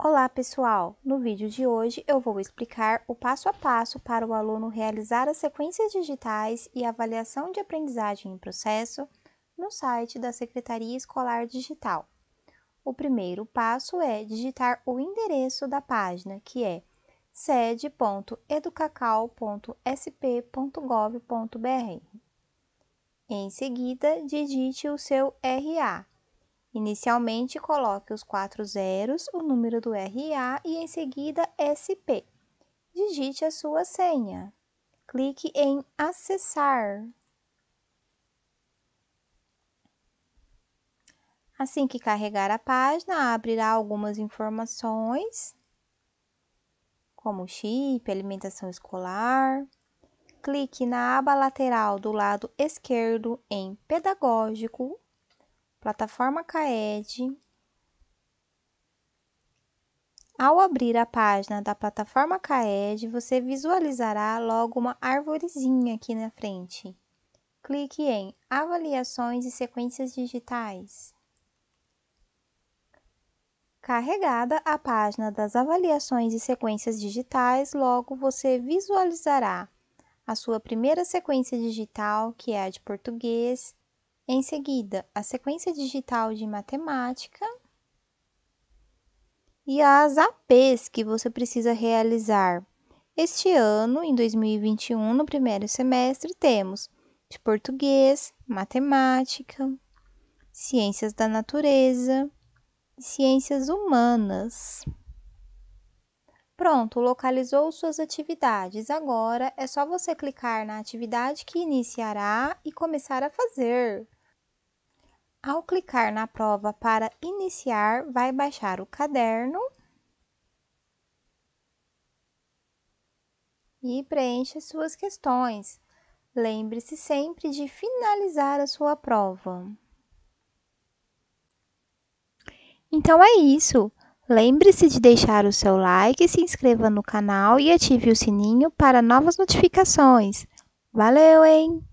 Olá pessoal, no vídeo de hoje eu vou explicar o passo a passo para o aluno realizar as sequências digitais e avaliação de aprendizagem em processo no site da Secretaria Escolar Digital. O primeiro passo é digitar o endereço da página, que é sede.educacal.sp.gov.br. Em seguida, digite o seu RA, Inicialmente, coloque os quatro zeros, o número do RA e em seguida SP. Digite a sua senha. Clique em Acessar. Assim que carregar a página, abrirá algumas informações, como chip, alimentação escolar. Clique na aba lateral do lado esquerdo em Pedagógico plataforma CAED. Ao abrir a página da plataforma CAED, você visualizará logo uma árvorezinha aqui na frente. Clique em Avaliações e Sequências Digitais. Carregada a página das avaliações e sequências digitais, logo você visualizará a sua primeira sequência digital, que é a de português, em seguida, a sequência digital de matemática e as APs que você precisa realizar. Este ano, em 2021, no primeiro semestre, temos de português, matemática, ciências da natureza e ciências humanas. Pronto, localizou suas atividades. Agora é só você clicar na atividade que iniciará e começar a fazer. Ao clicar na prova para iniciar, vai baixar o caderno e preencha suas questões. Lembre-se sempre de finalizar a sua prova. Então é isso. Lembre-se de deixar o seu like, se inscreva no canal e ative o sininho para novas notificações. Valeu, hein?